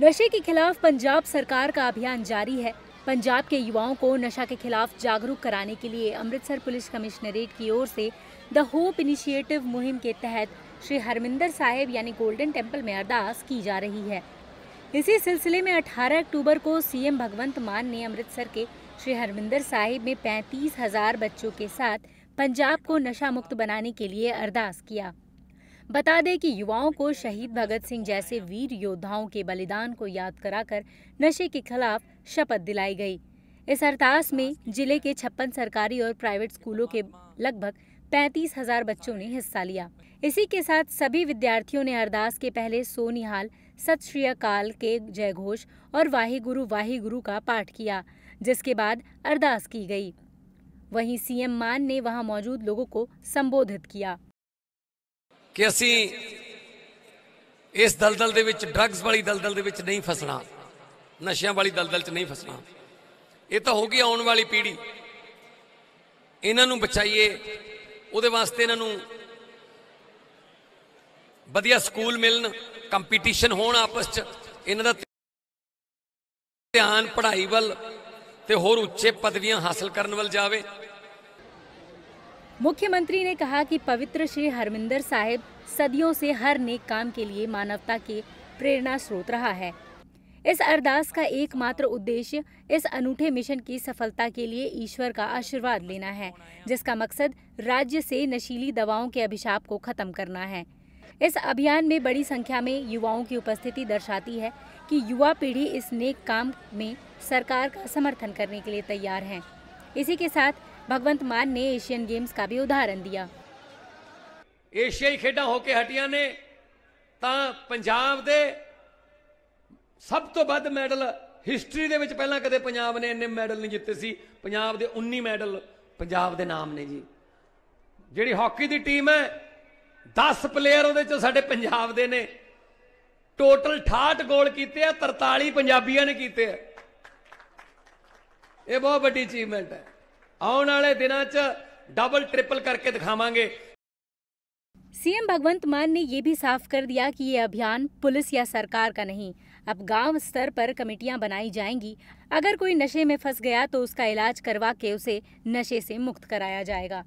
नशे के खिलाफ पंजाब सरकार का अभियान जारी है पंजाब के युवाओं को नशा के खिलाफ जागरूक कराने के लिए अमृतसर पुलिस कमिश्नरेट की ओर से द होप इनिशिएटिव मुहिम के तहत श्री हरमिंदर साहिब यानी गोल्डन टेम्पल में अरदास की जा रही है इसी सिलसिले में 18 अक्टूबर को सीएम भगवंत मान ने अमृतसर के श्री हरमिंदर साहिब में पैंतीस हजार बच्चों के साथ पंजाब को नशा मुक्त बनाने के लिए अरदास किया बता दें कि युवाओं को शहीद भगत सिंह जैसे वीर योद्धाओं के बलिदान को याद कराकर नशे के खिलाफ शपथ दिलाई गई इस अरदास में जिले के छप्पन सरकारी और प्राइवेट स्कूलों के लगभग पैंतीस हजार बच्चों ने हिस्सा लिया इसी के साथ सभी विद्यार्थियों ने अरदास के पहले सोनिहाल सत श्री अकाल के जय घोष और वाहे गुरु वाहे गुरु का पाठ किया जिसके बाद अरदास की गई वहीं सीएम मान ने वहां मौजूद लोगों को संबोधित किया ਕਿ ਅਸੀਂ ਇਸ ਦਲਦਲ ਦੇ ਵਿੱਚ ਡਰੱਗਸ ਵਾਲੀ ਦਲਦਲ ਦੇ ਵਿੱਚ ਨਹੀਂ ਫਸਣਾ ਨਸ਼ਿਆਂ ਵਾਲੀ ਦਲਦਲ 'ਚ ਨਹੀਂ ਫਸਣਾ ਇਹ ਤਾਂ ਹੋ ਗਈ ਆਉਣ ਵਾਲੀ ਪੀੜ੍ਹੀ ਇਹਨਾਂ ਨੂੰ ਬਚਾਈਏ ਉਹਦੇ ਵਾਸਤੇ ਇਹਨਾਂ ਨੂੰ ਵਧੀਆ ਸਕੂਲ ਮਿਲਣ ਕੰਪੀਟੀਸ਼ਨ ਹੋਣ ਆਪਸ 'ਚ ਇਹਨਾਂ ਦਾ ਧਿਆਨ ਪੜ੍ਹਾਈ ਵੱਲ ਤੇ ਹੋਰ ਉੱਚੇ ਪਦਵੀਆਂ ਹਾਸਲ ਕਰਨ ਵੱਲ ਜਾਵੇ मुख्यमंत्री ने कहा कि पवित्र श्री हरमिंदर साहिब सदियों से हर नेक काम के लिए मानवता के प्रेरणा स्रोत रहा है इस अरदास का एकमात्र उद्देश्य इस अनूठे मिशन की सफलता के लिए ईश्वर का आशीर्वाद लेना है जिसका मकसद राज्य से नशीली दवाओं के अभिशाप को खत्म करना है इस अभियान में बड़ी संख्या में युवाओं की उपस्थिति दर्शाती है कि युवा पीढ़ी इस नेक काम में सरकार का समर्थन करने के लिए तैयार है इसी के साथ भगवंत मान ने एशियन गेम्स का भी उदाहरण दिया ਏਸ਼ੀਆਈ ਖੇਡਾਂ ਹੋ ਕੇ ਹਟੀਆਂ ਨੇ ਤਾਂ ਪੰਜਾਬ ਦੇ ਸਭ ਤੋਂ ਵੱਧ ਮੈਡਲ ਹਿਸਟਰੀ ਦੇ ਵਿੱਚ ਪਹਿਲਾਂ ਕਦੇ ਪੰਜਾਬ ਨੇ ਇੰਨੇ ਮੈਡਲ ਨਹੀਂ ਜਿੱਤੇ ਸੀ ਪੰਜਾਬ ਦੇ 19 ਮੈਡਲ ਪੰਜਾਬ ਦੇ ਨਾਮ ਨੇ ਜੀ ਜਿਹੜੀ ਹਾਕੀ ਦੀ ਟੀਮ ਹੈ 10 ਪਲੇਅਰ ਉਹਦੇ ਚੋਂ ਸਾਡੇ ਪੰਜਾਬ ਦੇ ਨੇ ਟੋਟਲ 68 ਗੋਲ ਕੀਤੇ ਆ 43 ਪੰਜਾਬੀਆਂ ਨੇ ਕੀਤੇ ਆ ਇਹ ਬਹੁਤ ਵੱਡੀ ਅਚੀਵਮੈਂਟ ਹੈ ਆਉਣ ਵਾਲੇ ਦਿਨਾਂ 'ਚ ਡਬਲ ਟ੍ਰਿਪਲ ਕਰਕੇ ਦਿਖਾਵਾਂਗੇ सीएम भगवंत मान ने ये भी साफ कर दिया कि ये अभियान पुलिस या सरकार का नहीं अब गांव स्तर पर कमेटियां बनाई जाएंगी अगर कोई नशे में फंस गया तो उसका इलाज करवा के उसे नशे से मुक्त कराया जाएगा